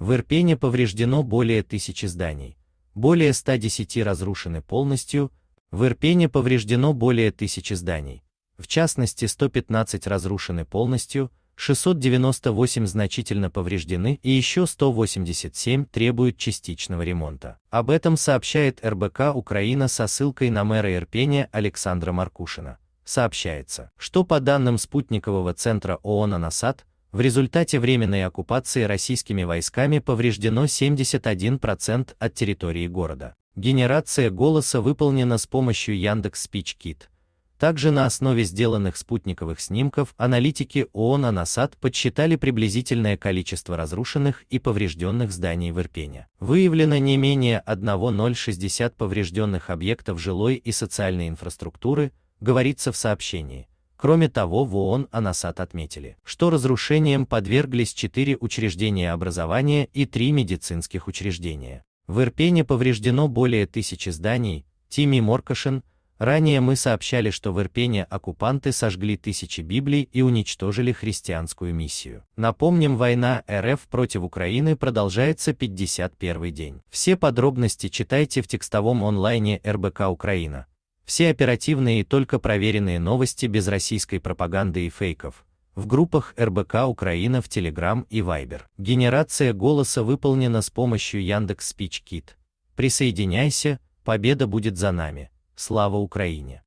В Ирпене повреждено более тысячи зданий, более 110 разрушены полностью, в Ирпене повреждено более тысячи зданий, в частности 115 разрушены полностью, 698 значительно повреждены и еще 187 требуют частичного ремонта. Об этом сообщает РБК Украина со ссылкой на мэра Ирпения Александра Маркушина. Сообщается, что по данным спутникового центра ООН «Анасад», в результате временной оккупации российскими войсками повреждено 71% от территории города. Генерация голоса выполнена с помощью Яндекс Спичкит. Также на основе сделанных спутниковых снимков аналитики ООН Анасад подсчитали приблизительное количество разрушенных и поврежденных зданий в Ирпене. Выявлено не менее 1060 поврежденных объектов жилой и социальной инфраструктуры, говорится в сообщении. Кроме того, в ООН Анасат отметили, что разрушением подверглись четыре учреждения образования и три медицинских учреждения. В Ирпене повреждено более тысячи зданий, Тими Моркашин, ранее мы сообщали, что в Ирпене оккупанты сожгли тысячи Библий и уничтожили христианскую миссию. Напомним, война РФ против Украины продолжается 51 день. Все подробности читайте в текстовом онлайне РБК Украина все оперативные и только проверенные новости без российской пропаганды и фейков, в группах РБК Украина в Telegram и Viber. Генерация голоса выполнена с помощью Яндекс Спичкит. Присоединяйся, победа будет за нами. Слава Украине!